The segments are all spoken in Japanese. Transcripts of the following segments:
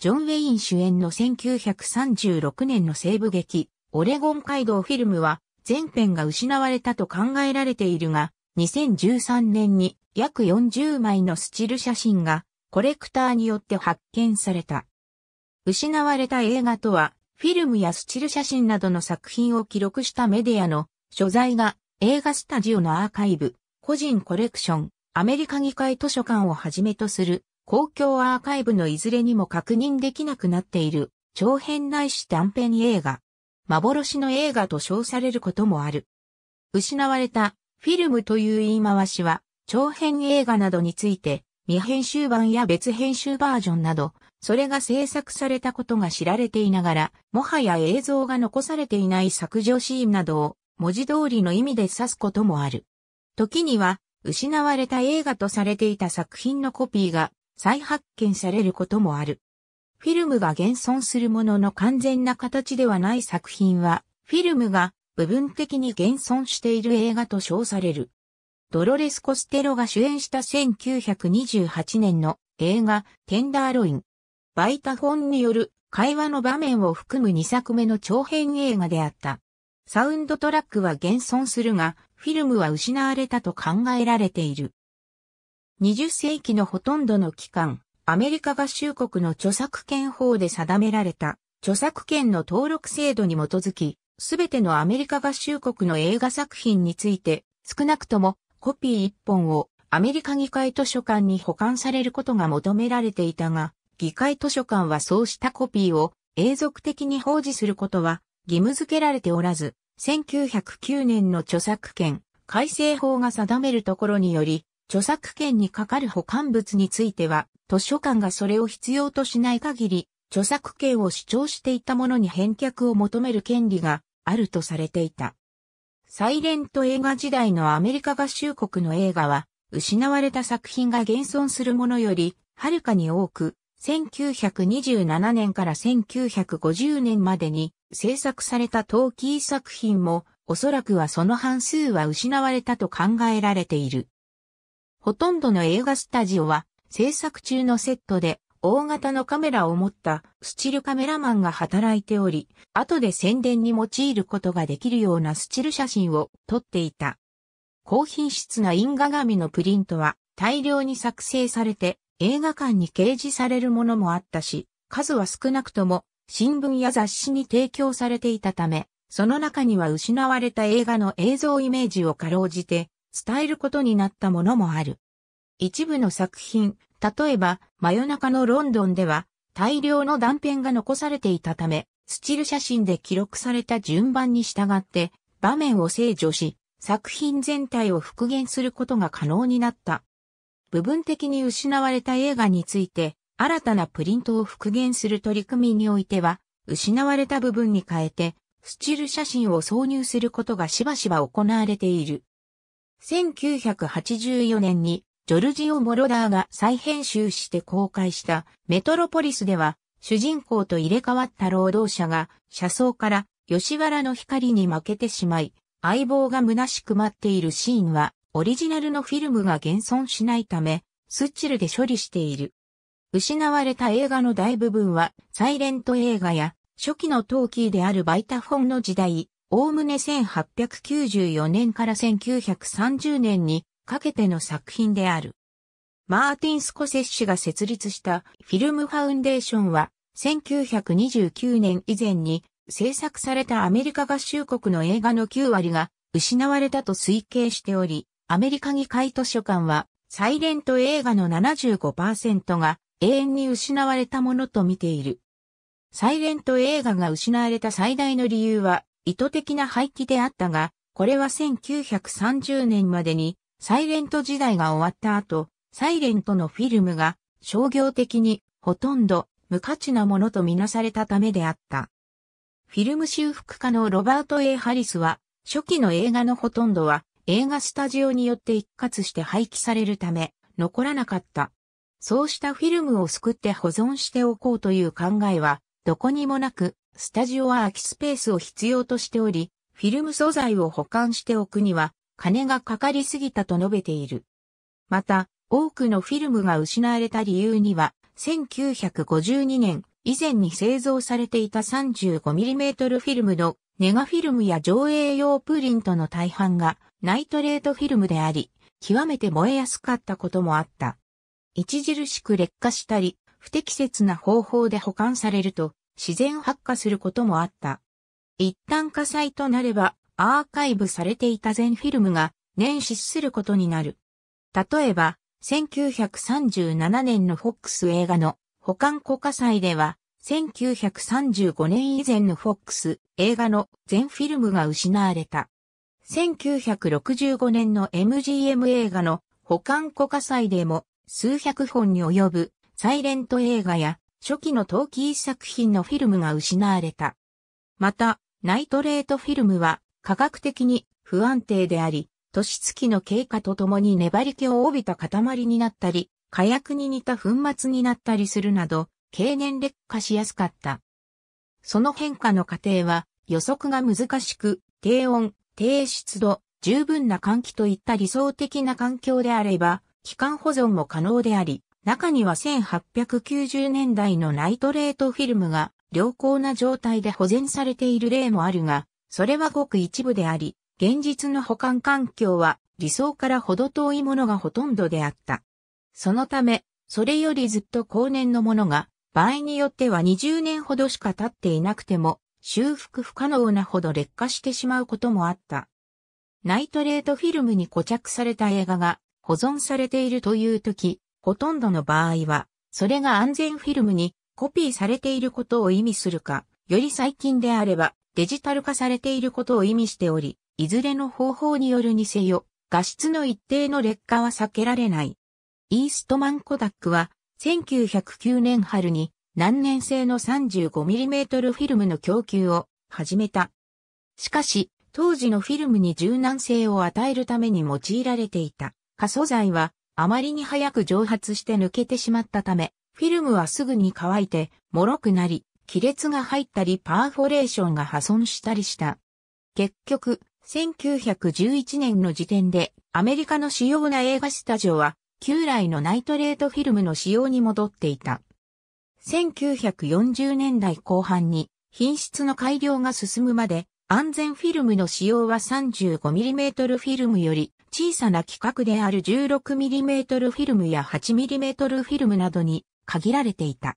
ジョン・ウェイン主演の1936年の西部劇、オレゴン街道フィルムは、全編が失われたと考えられているが、2013年に約40枚のスチル写真がコレクターによって発見された。失われた映画とは、フィルムやスチル写真などの作品を記録したメディアの所在が映画スタジオのアーカイブ、個人コレクション、アメリカ議会図書館をはじめとする公共アーカイブのいずれにも確認できなくなっている長編ないし短編映画。幻の映画と称されることもある。失われたフィルムという言い回しは長編映画などについて未編集版や別編集バージョンなど、それが制作されたことが知られていながら、もはや映像が残されていない削除シーンなどを文字通りの意味で指すこともある。時には、失われた映画とされていた作品のコピーが再発見されることもある。フィルムが現存するものの完全な形ではない作品は、フィルムが部分的に現存している映画と称される。ドロレス・コステロが主演した1928年の映画テンダーロイン。バイタフォンによる会話の場面を含む2作目の長編映画であった。サウンドトラックは現存するが、フィルムは失われたと考えられている。20世紀のほとんどの期間、アメリカ合衆国の著作権法で定められた著作権の登録制度に基づき、すべてのアメリカ合衆国の映画作品について、少なくともコピー1本をアメリカ議会図書館に保管されることが求められていたが、議会図書館はそうしたコピーを永続的に保持することは義務付けられておらず、1909年の著作権改正法が定めるところにより、著作権にかかる保管物については、図書館がそれを必要としない限り、著作権を主張していたものに返却を求める権利があるとされていた。サイレント映画時代のアメリカ合衆国の映画は、失われた作品が現存するものより、はるかに多く、1927年から1950年までに制作された陶器作品も、おそらくはその半数は失われたと考えられている。ほとんどの映画スタジオは制作中のセットで大型のカメラを持ったスチルカメラマンが働いており、後で宣伝に用いることができるようなスチル写真を撮っていた。高品質な印紙のプリントは大量に作成されて映画館に掲示されるものもあったし、数は少なくとも新聞や雑誌に提供されていたため、その中には失われた映画の映像イメージをかろうじて伝えることになったものもある。一部の作品、例えば、真夜中のロンドンでは、大量の断片が残されていたため、スチル写真で記録された順番に従って、場面を制御し、作品全体を復元することが可能になった。部分的に失われた映画について、新たなプリントを復元する取り組みにおいては、失われた部分に変えて、スチル写真を挿入することがしばしば行われている。1984年にジョルジオ・モロダーが再編集して公開したメトロポリスでは主人公と入れ替わった労働者が車窓から吉原の光に負けてしまい相棒が虚しく待っているシーンはオリジナルのフィルムが現存しないためスッチルで処理している。失われた映画の大部分はサイレント映画や初期のトーキーであるバイタフォンの時代、おおむね1894年から1930年にかけての作品である。マーティン・スコセッシが設立したフィルムファウンデーションは1929年以前に制作されたアメリカ合衆国の映画の9割が失われたと推計しており、アメリカ議会図書館はサイレント映画の75%が永遠に失われたものと見ている。サイレント映画が失われた最大の理由は意図的な廃棄であったが、これは1930年までに、サイレント時代が終わった後、サイレントのフィルムが商業的にほとんど無価値なものとみなされたためであった。フィルム修復家のロバート・ A・ ハリスは、初期の映画のほとんどは映画スタジオによって一括して廃棄されるため、残らなかった。そうしたフィルムを救って保存しておこうという考えは、どこにもなく、スタジオは空きスペースを必要としており、フィルム素材を保管しておくには、金がかかりすぎたと述べている。また、多くのフィルムが失われた理由には、1952年以前に製造されていた 35mm フィルムのネガフィルムや上映用プリントの大半がナイトレートフィルムであり、極めて燃えやすかったこともあった。著しく劣化したり、不適切な方法で保管されると、自然発火することもあった。一旦火災となれば、アーカイブされていた全フィルムが年始することになる。例えば、1937年のフォックス映画の保管庫火災では、1935年以前のフォックス映画の全フィルムが失われた。1965年の MGM 映画の保管庫火災でも数百本に及ぶサイレント映画や初期のトーキー作品のフィルムが失われた。また、ナイトレートフィルムは科学的に不安定であり、年月の経過とともに粘り気を帯びた塊になったり、火薬に似た粉末になったりするなど、経年劣化しやすかった。その変化の過程は予測が難しく、低温、低湿度、十分な換気といった理想的な環境であれば、期間保存も可能であり、中には1890年代のナイトレートフィルムが良好な状態で保全されている例もあるが、それはごく一部であり、現実の保管環境は理想からほど遠いものがほとんどであった。そのため、それよりずっと後年のものが、場合によっては20年ほどしか経っていなくても、修復不可能なほど劣化してしまうこともあった。ナイトレートフィルムに固着された映画が保存されているという時、ほとんどの場合は、それが安全フィルムにコピーされていることを意味するか、より最近であればデジタル化されていることを意味しており、いずれの方法によるにせよ、画質の一定の劣化は避けられない。イーストマンコダックは、1909年春に難燃性の 35mm フィルムの供給を始めた。しかし、当時のフィルムに柔軟性を与えるために用いられていた過素材はあまりに早く蒸発して抜けてしまったため、フィルムはすぐに乾いて、脆くなり、亀裂が入ったりパーフォレーションが破損したりした。結局、1911年の時点で、アメリカの主要な映画スタジオは、旧来のナイトレートフィルムの使用に戻っていた。1940年代後半に、品質の改良が進むまで、安全フィルムの使用は 35mm フィルムより小さな規格である 16mm フィルムや 8mm フィルムなどに限られていた。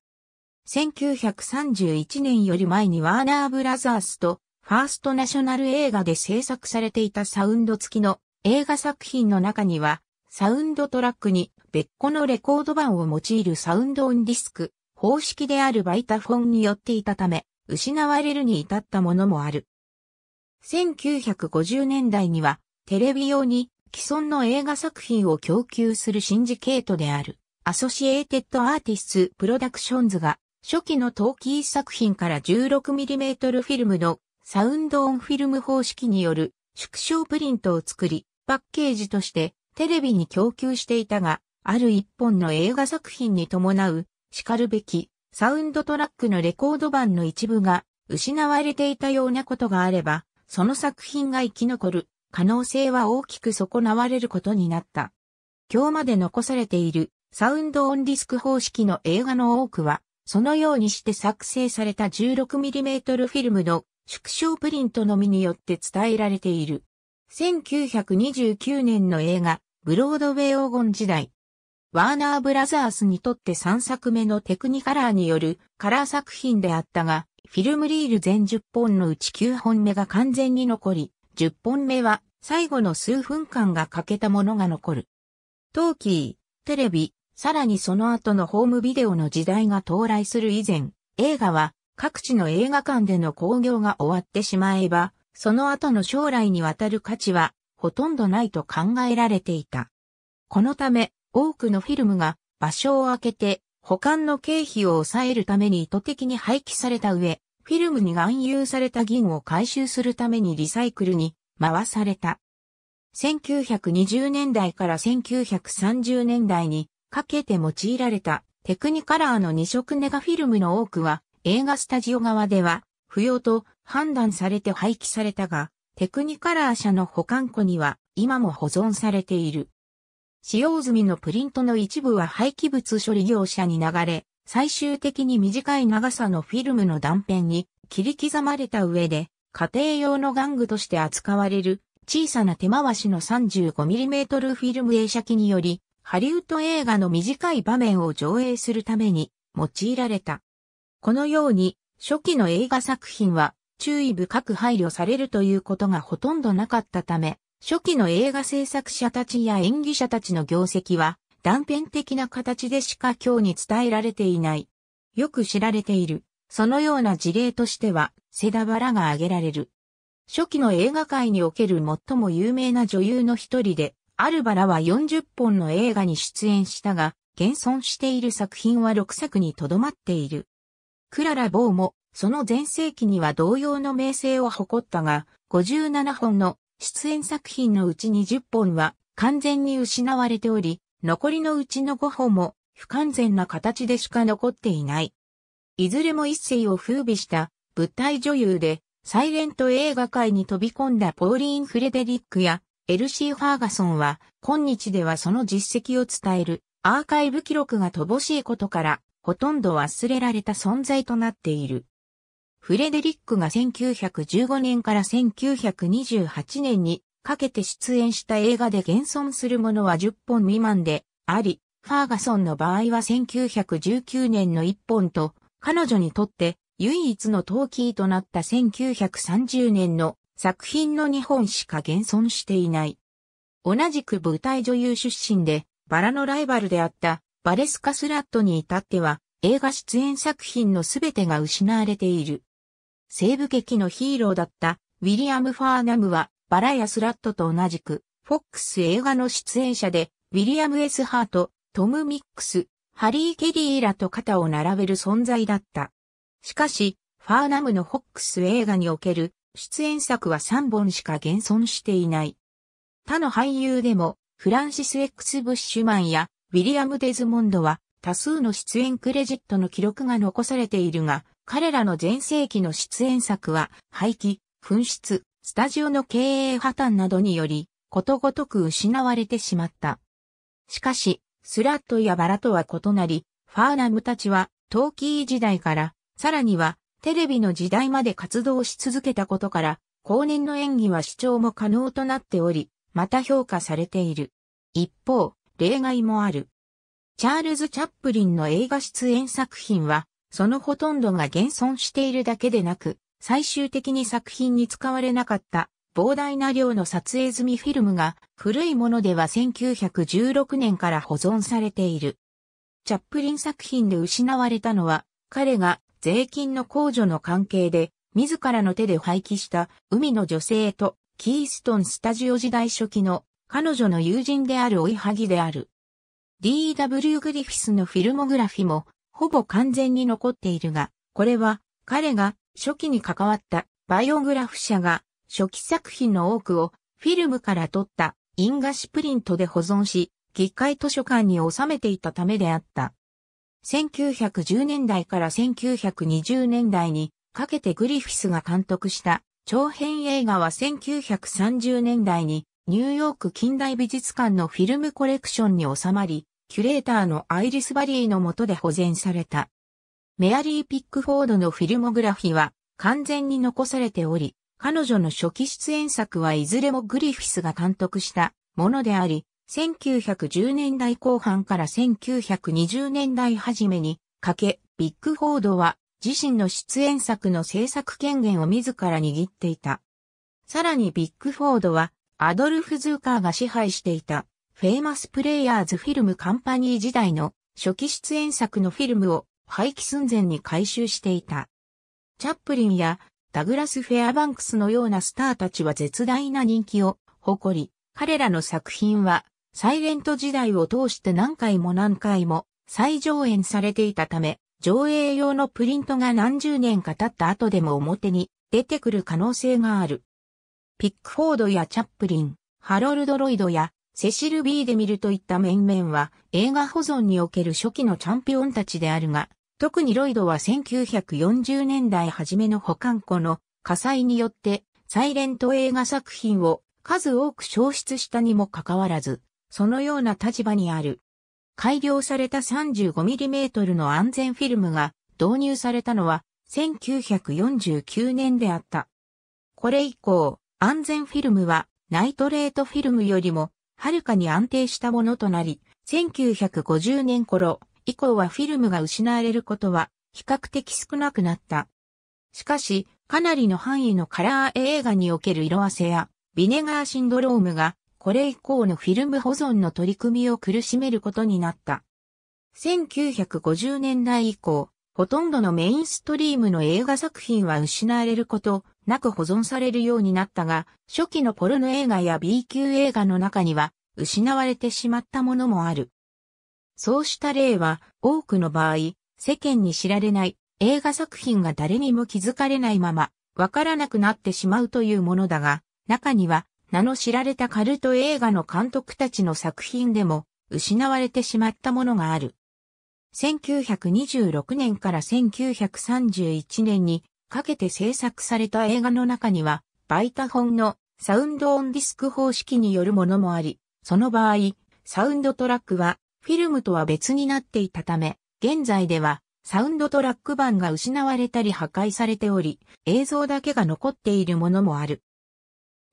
1931年より前にワーナーブラザースとファーストナショナル映画で制作されていたサウンド付きの映画作品の中には、サウンドトラックに別個のレコード版を用いるサウンドオンディスク、方式であるバイタフォンによっていたため、失われるに至ったものもある。1950年代には、テレビ用に既存の映画作品を供給するシンジケートである、アソシエーテッドアーティスツプロダクションズが、初期のトーキー作品から 16mm フィルムのサウンドオンフィルム方式による縮小プリントを作り、パッケージとしてテレビに供給していたが、ある一本の映画作品に伴う、叱るべきサウンドトラックのレコード版の一部が失われていたようなことがあれば、その作品が生き残る可能性は大きく損なわれることになった。今日まで残されているサウンドオンディスク方式の映画の多くは、そのようにして作成された 16mm フィルムの縮小プリントのみによって伝えられている。1929年の映画、ブロードウェイ黄金時代。ワーナーブラザースにとって3作目のテクニカラーによるカラー作品であったが、フィルムリール全10本のうち9本目が完全に残り、10本目は最後の数分間が欠けたものが残る。トーキー、テレビ、さらにその後のホームビデオの時代が到来する以前、映画は各地の映画館での興行が終わってしまえば、その後の将来にわたる価値はほとんどないと考えられていた。このため多くのフィルムが場所を空けて保管の経費を抑えるために意図的に廃棄された上、フィルムに含有された銀を回収するためにリサイクルに回された。1920年代から1930年代にかけて用いられたテクニカラーの2色ネガフィルムの多くは映画スタジオ側では不要と判断されて廃棄されたが、テクニカラー社の保管庫には今も保存されている。使用済みのプリントの一部は廃棄物処理業者に流れ、最終的に短い長さのフィルムの断片に切り刻まれた上で、家庭用の玩具として扱われる小さな手回しの 35mm フィルム映写機により、ハリウッド映画の短い場面を上映するために用いられた。このように、初期の映画作品は注意深く配慮されるということがほとんどなかったため、初期の映画制作者たちや演技者たちの業績は断片的な形でしか今日に伝えられていない。よく知られている。そのような事例としては、セダバラが挙げられる。初期の映画界における最も有名な女優の一人で、アルバラは40本の映画に出演したが、現存している作品は6作にとどまっている。クララ・ボーも、その前世紀には同様の名声を誇ったが、57本の出演作品のうち20本は完全に失われており、残りのうちの5歩も不完全な形でしか残っていない。いずれも一世を風靡した舞台女優で、サイレント映画界に飛び込んだポーリーン・フレデリックやエルシー・ファーガソンは、今日ではその実績を伝えるアーカイブ記録が乏しいことから、ほとんど忘れられた存在となっている。フレデリックが1915年から1928年にかけて出演した映画で現存するものは10本未満であり、ファーガソンの場合は1919年の1本と、彼女にとって唯一のトーキーとなった1930年の作品の2本しか現存していない。同じく舞台女優出身で、バラのライバルであったバレスカスラットに至っては、映画出演作品のすべてが失われている。西部劇のヒーローだったウィリアム・ファーナムはバラやスラットと同じく、フォックス映画の出演者で、ウィリアム・エス・ハート、トム・ミックス、ハリー・ケリーらと肩を並べる存在だった。しかし、ファーナムのフォックス映画における出演作は3本しか現存していない。他の俳優でも、フランシス・エックス・ブッシュマンやウィリアム・デズモンドは多数の出演クレジットの記録が残されているが、彼らの全盛期の出演作は廃棄、紛失、スタジオの経営破綻などにより、ことごとく失われてしまった。しかし、スラットやバラとは異なり、ファーナムたちは、トーキー時代から、さらには、テレビの時代まで活動し続けたことから、後年の演技は視聴も可能となっており、また評価されている。一方、例外もある。チャールズ・チャップリンの映画出演作品は、そのほとんどが現存しているだけでなく、最終的に作品に使われなかった膨大な量の撮影済みフィルムが古いものでは1916年から保存されている。チャップリン作品で失われたのは彼が税金の控除の関係で自らの手で廃棄した海の女性とキーストンスタジオ時代初期の彼女の友人である追いはぎである。D.W. グリフィスのフィルモグラフィもほぼ完全に残っているが、これは彼が初期に関わったバイオグラフ社が初期作品の多くをフィルムから撮った因ガシプリントで保存し、議会図書館に収めていたためであった。1910年代から1920年代にかけてグリフィスが監督した長編映画は1930年代にニューヨーク近代美術館のフィルムコレクションに収まり、キュレーターのアイリス・バリーの下で保全された。メアリー・ピックフォードのフィルモグラフィは完全に残されており、彼女の初期出演作はいずれもグリフィスが監督したものであり、1910年代後半から1920年代初めにかけ、ビッグフォードは自身の出演作の制作権限を自ら握っていた。さらにビッグフォードはアドルフ・ズーカーが支配していたフェイマス・プレイヤーズ・フィルム・カンパニー時代の初期出演作のフィルムを廃棄寸前に回収していた。チャップリンやダグラス・フェアバンクスのようなスターたちは絶大な人気を誇り、彼らの作品はサイレント時代を通して何回も何回も再上演されていたため、上映用のプリントが何十年か経った後でも表に出てくる可能性がある。ピックフォードやチャップリン、ハロルド・ロイドやセシル・ビーデミルといった面々は映画保存における初期のチャンピオンたちであるが、特にロイドは1940年代初めの保管庫の火災によってサイレント映画作品を数多く消失したにもかかわらず、そのような立場にある。改良された 35mm の安全フィルムが導入されたのは1949年であった。これ以降、安全フィルムはナイトレートフィルムよりもはるかに安定したものとなり、1950年頃、以降はフィルムが失われることは比較的少なくなった。しかし、かなりの範囲のカラー映画における色あせや、ビネガーシンドロームが、これ以降のフィルム保存の取り組みを苦しめることになった。1950年代以降、ほとんどのメインストリームの映画作品は失われることなく保存されるようになったが、初期のポルノ映画や B 級映画の中には、失われてしまったものもある。そうした例は多くの場合、世間に知られない映画作品が誰にも気づかれないまま、わからなくなってしまうというものだが、中には名の知られたカルト映画の監督たちの作品でも失われてしまったものがある。1926年から1931年にかけて制作された映画の中には、バイタ本のサウンドオンディスク方式によるものもあり、その場合、サウンドトラックはフィルムとは別になっていたため、現在ではサウンドトラック版が失われたり破壊されており、映像だけが残っているものもある。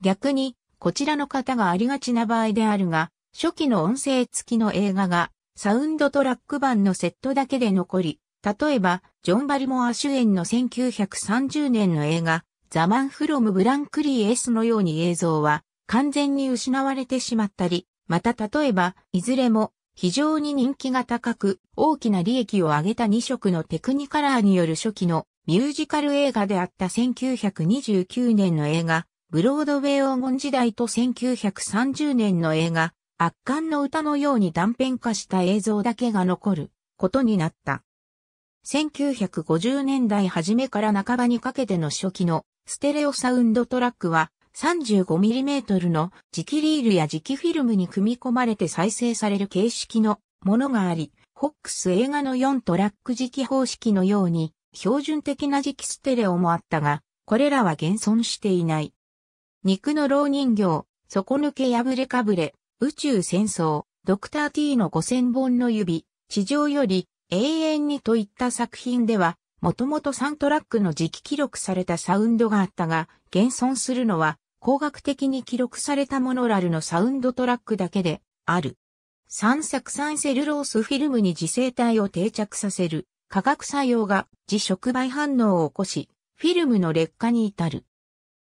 逆に、こちらの方がありがちな場合であるが、初期の音声付きの映画が、サウンドトラック版のセットだけで残り、例えば、ジョン・バリモア主演の1930年の映画、ザ・マン・フロム・ブランクリー・エスのように映像は、完全に失われてしまったり、また例えば、いずれも、非常に人気が高く、大きな利益を上げた2色のテクニカラーによる初期のミュージカル映画であった1929年の映画、ブロードウェイ黄金時代と1930年の映画、圧巻の歌のように断片化した映像だけが残ることになった。1950年代初めから半ばにかけての初期のステレオサウンドトラックは 35mm の磁気リールや磁気フィルムに組み込まれて再生される形式のものがあり、ホックス映画の4トラック磁気方式のように標準的な磁気ステレオもあったが、これらは現存していない。肉の老人形、底抜け破れかぶれ、宇宙戦争、ドクター T の5000本の指、地上より永遠にといった作品では、もともと3トラックの磁気記録されたサウンドがあったが、現存するのは工学的に記録されたモノラルのサウンドトラックだけである。三作酸セルロースフィルムに磁性体を定着させる化学作用が自触媒反応を起こし、フィルムの劣化に至る。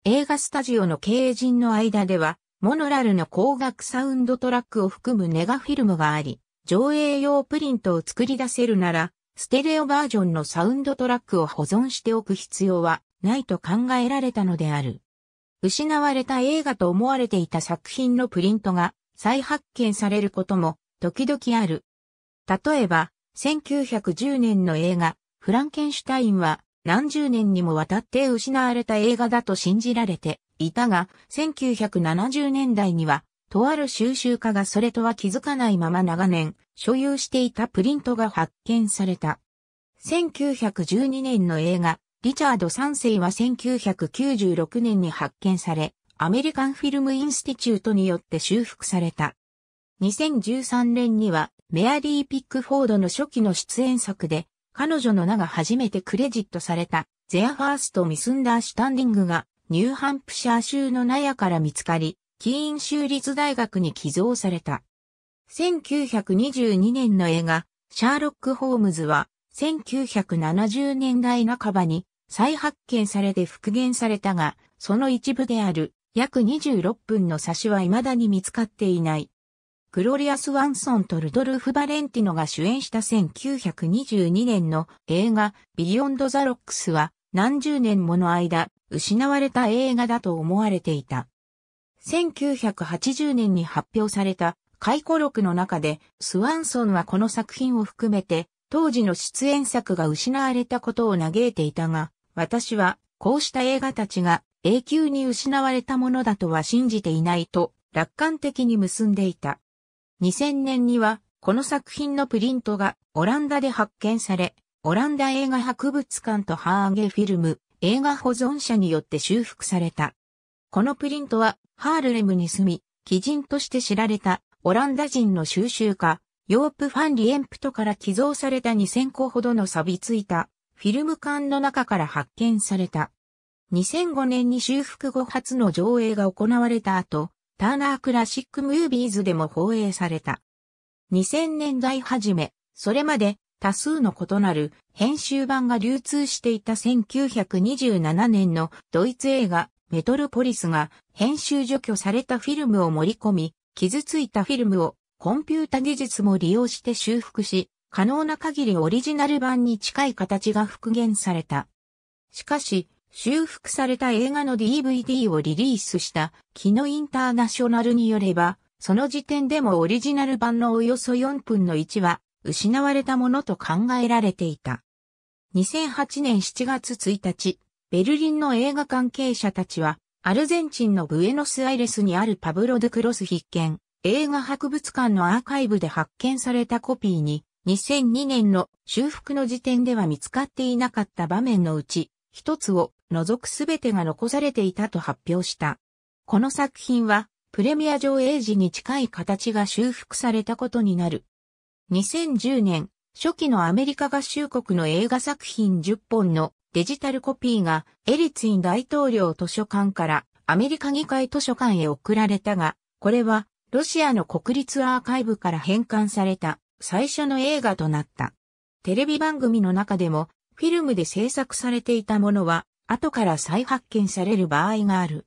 映画スタジオの経営陣の間では、モノラルの光学サウンドトラックを含むネガフィルムがあり、上映用プリントを作り出せるなら、ステレオバージョンのサウンドトラックを保存しておく必要はないと考えられたのである。失われた映画と思われていた作品のプリントが再発見されることも時々ある。例えば、1910年の映画、フランケンシュタインは何十年にもわたって失われた映画だと信じられていたが、1970年代には、とある収集家がそれとは気づかないまま長年所有していたプリントが発見された。1912年の映画、リチャード3世は1996年に発見され、アメリカンフィルムインスティチュートによって修復された。2013年には、メアリー・ピックフォードの初期の出演作で、彼女の名が初めてクレジットされた、ゼアファースト・ミスンダー・シュタンディングが、ニューハンプシャー州の納屋から見つかり、キーン州立大学に寄贈された。1922年の映画、シャーロック・ホームズは、1970年代半ばに再発見されて復元されたが、その一部である約26分の差しは未だに見つかっていない。グロリアス・ワンソンとルドルフ・バレンティノが主演した1922年の映画ビヨンド・ザ・ロックスは何十年もの間失われた映画だと思われていた。1980年に発表された回顧録の中でスワンソンはこの作品を含めて当時の出演作が失われたことを嘆いていたが、私は、こうした映画たちが永久に失われたものだとは信じていないと楽観的に結んでいた。2000年には、この作品のプリントがオランダで発見され、オランダ映画博物館とハーゲフィルム映画保存者によって修復された。このプリントはハールレムに住み、基人として知られたオランダ人の収集家、ヨープ・ファン・リエンプトから寄贈された2000個ほどの錆びついたフィルム館の中から発見された。2005年に修復後初の上映が行われた後、ターナークラシックムービーズでも放映された。2000年代初め、それまで多数の異なる編集版が流通していた1927年のドイツ映画メトロポリスが編集除去されたフィルムを盛り込み、傷ついたフィルムをコンピュータ技術も利用して修復し、可能な限りオリジナル版に近い形が復元された。しかし、修復された映画の DVD をリリースしたキノインターナショナルによれば、その時点でもオリジナル版のおよそ4分の1は失われたものと考えられていた。2008年7月1日、ベルリンの映画関係者たちは、アルゼンチンのブエノスアイレスにあるパブロ・ドゥ・クロス必見、映画博物館のアーカイブで発見されたコピーに、2002年の修復の時点では見つかっていなかった場面のうち、一つを除くすべてが残されていたと発表した。この作品は、プレミア上映時に近い形が修復されたことになる。2010年、初期のアメリカ合衆国の映画作品10本のデジタルコピーがエリツィン大統領図書館からアメリカ議会図書館へ送られたが、これはロシアの国立アーカイブから返還された。最初の映画となった。テレビ番組の中でも、フィルムで制作されていたものは、後から再発見される場合がある。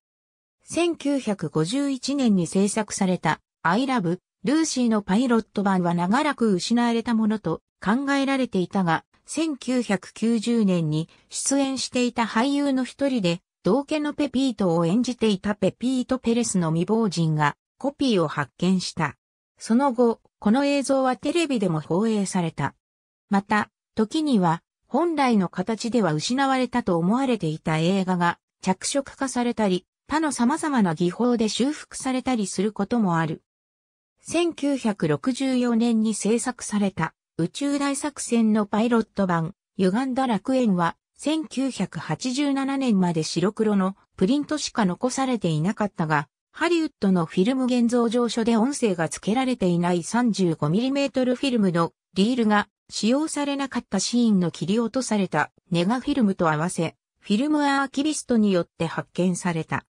1951年に制作された、アイラブ、ルーシーのパイロット版は長らく失われたものと考えられていたが、1990年に出演していた俳優の一人で、同家のペピートを演じていたペピート・ペレスの未亡人がコピーを発見した。その後、この映像はテレビでも放映された。また、時には、本来の形では失われたと思われていた映画が着色化されたり、他の様々な技法で修復されたりすることもある。1964年に制作された宇宙大作戦のパイロット版、歪んだ楽園は1987年まで白黒のプリントしか残されていなかったが、ハリウッドのフィルム現像上所で音声が付けられていない 35mm フィルムのリールが使用されなかったシーンの切り落とされたネガフィルムと合わせ、フィルムアーキビストによって発見された。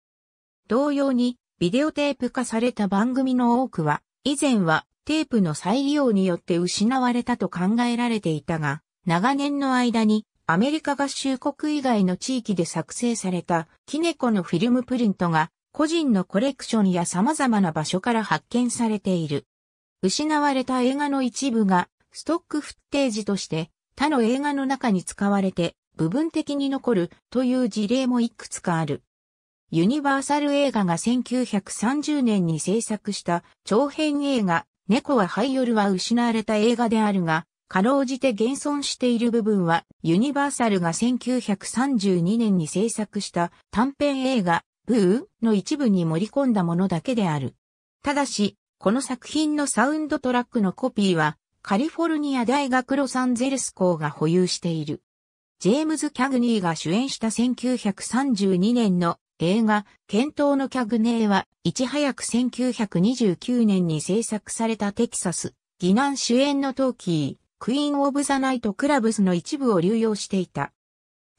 同様に、ビデオテープ化された番組の多くは、以前はテープの再利用によって失われたと考えられていたが、長年の間にアメリカ合衆国以外の地域で作成されたキネコのフィルムプリントが個人のコレクションや様々な場所から発見されている。失われた映画の一部がストックフッテージとして他の映画の中に使われて部分的に残るという事例もいくつかある。ユニバーサル映画が1930年に制作した長編映画猫は灰夜は失われた映画であるが、かろうじて現存している部分はユニバーサルが1932年に制作した短編映画ブーの一部に盛り込んだものだけである。ただし、この作品のサウンドトラックのコピーは、カリフォルニア大学ロサンゼルス校が保有している。ジェームズ・キャグニーが主演した1932年の映画、検討のキャグネーは、いち早く1929年に制作されたテキサス、疑ナン主演のトーキー、クイーン・オブ・ザ・ナイト・クラブスの一部を流用していた。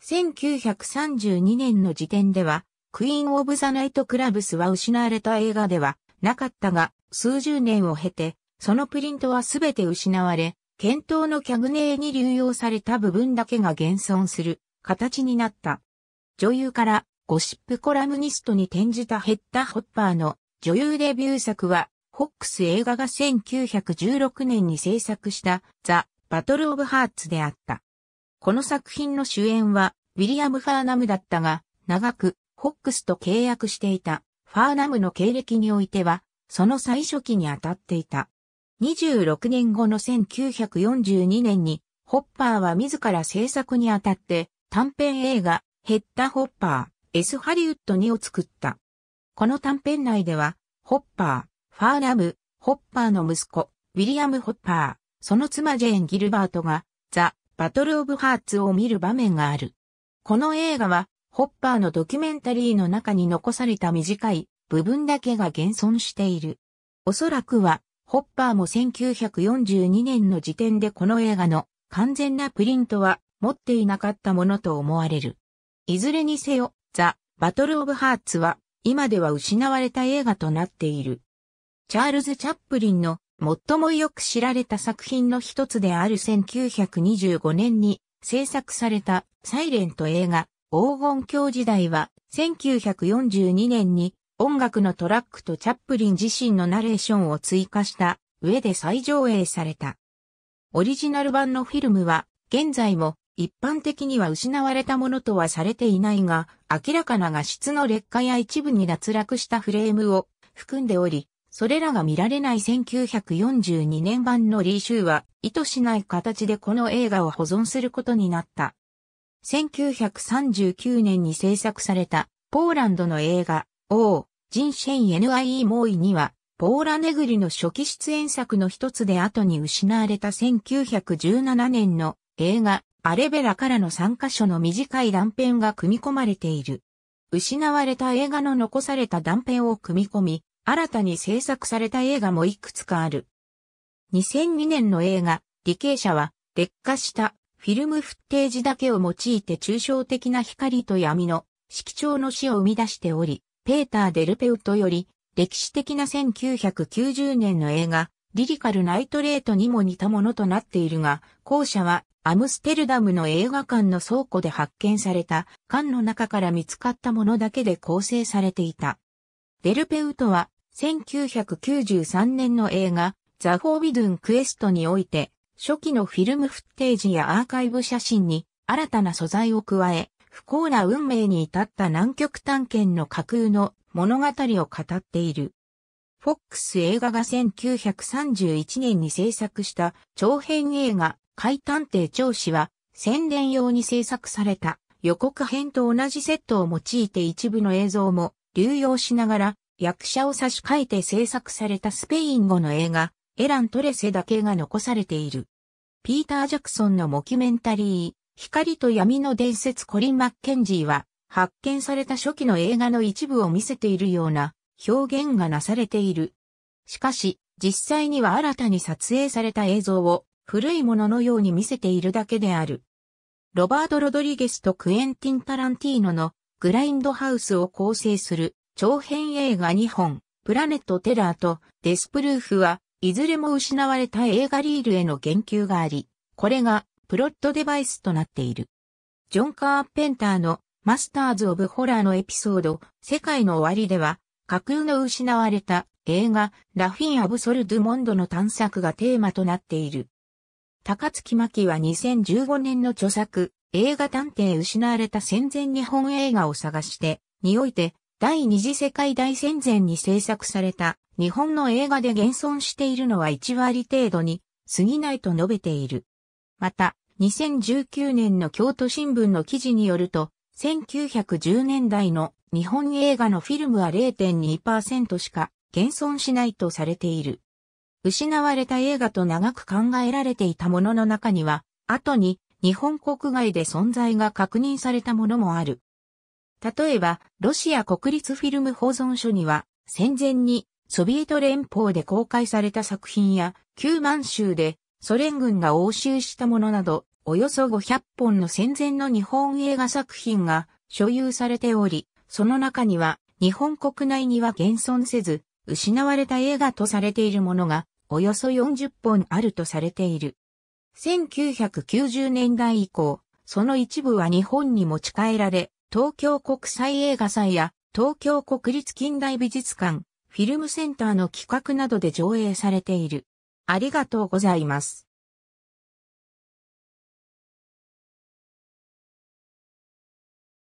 1932年の時点では、クイーン・オブ・ザ・ナイト・クラブスは失われた映画ではなかったが、数十年を経て、そのプリントはすべて失われ、検討のキャグネーに流用された部分だけが現存する形になった。女優からゴシップコラムニストに転じたヘッダ・ホッパーの女優デビュー作は、ホックス映画が1916年に制作したザ・バトル・オブ・ハーツであった。この作品の主演はウィリアム・ファーナムだったが、長くホックスと契約していたファーナムの経歴においては、その最初期に当たっていた。26年後の1942年に、ホッパーは自ら制作にあたって短編映画、ヘッダ・ホッパー、S・ ハリウッド2を作った。この短編内では、ホッパー、ファーナム、ホッパーの息子、ウィリアム・ホッパー、その妻ジェーン・ギルバートが、ザ・バトル・オブ・ハーツを見る場面がある。この映画は、ホッパーのドキュメンタリーの中に残された短い部分だけが現存している。おそらくは、ホッパーも1942年の時点でこの映画の完全なプリントは持っていなかったものと思われる。いずれにせよ、ザ・バトル・オブ・ハーツは今では失われた映画となっている。チャールズ・チャップリンの最もよく知られた作品の一つである1925年に制作されたサイレント映画黄金鏡時代は、1942年に音楽のトラックとチャップリン自身のナレーションを追加した上で再上映された。オリジナル版のフィルムは、現在も一般的には失われたものとはされていないが、明らかな画質の劣化や一部に脱落したフレームを含んでおり、それらが見られない1942年版のリーシューは意図しない形でこの映画を保存することになった。1939年に制作されたポーランドの映画、王、ジンシェイ NIE モーイには、ポーラネグリの初期出演作の一つで後に失われた1917年の映画、アレベラからの3カ所の短い断片が組み込まれている。失われた映画の残された断片を組み込み、新たに制作された映画もいくつかある。2002年の映画、理系者は、劣化したフィルムフッテージだけを用いて抽象的な光と闇の色調の詩を生み出しており、ペーター・デルペウトより歴史的な1990年の映画、リリカル・ナイトレートにも似たものとなっているが、後者はアムステルダムの映画館の倉庫で発見された缶の中から見つかったものだけで構成されていた。デルペウトは1993年の映画ザ・フォービドゥン・クエストにおいて初期のフィルムフッテージやアーカイブ写真に新たな素材を加え、不幸な運命に至った南極探検の架空の物語を語っている。フォックス映画が1931年に制作した長編映画、海探偵長氏は宣伝用に制作された予告編と同じセットを用いて一部の映像も流用しながら役者を差し替えて制作されたスペイン語の映画エラン・トレセだけが残されている。ピーター・ジャクソンのモキュメンタリー、光と闇の伝説コリン・マッケンジーは、発見された初期の映画の一部を見せているような表現がなされている。しかし、実際には新たに撮影された映像を古いもののように見せているだけである。ロバート・ロドリゲスとクエンティン・タランティーノのグラインドハウスを構成する長編映画2本、プラネット・テラーとデスプルーフはいずれも失われた映画リールへの言及があり、これがプロットデバイスとなっている。ジョン・カーペンターのマスターズ・オブ・ホラーのエピソード、世界の終わりでは、架空の失われた映画、ラフィン・アブソル・ドゥ・モンドの探索がテーマとなっている。高月巻は2015年の著作、映画探偵失われた戦前日本映画を探して、において、第二次世界大戦前に制作された日本の映画で現存しているのは1割程度に過ぎないと述べている。また、2019年の京都新聞の記事によると、1910年代の日本映画のフィルムは0.2%しか現存しないとされている。失われた映画と長く考えられていたものの中には、後に日本国外で存在が確認されたものもある。例えば、ロシア国立フィルム保存所には、戦前にソビエト連邦で公開された作品や、旧満州でソ連軍が押収したものなど、およそ500本の戦前の日本映画作品が所有されており、その中には日本国内には現存せず、失われた映画とされているものが、およそ40本あるとされている。1990年代以降、その一部は日本に持ち帰られ、東京国際映画祭や東京国立近代美術館、フィルムセンターの企画などで上映されている。ありがとうございます。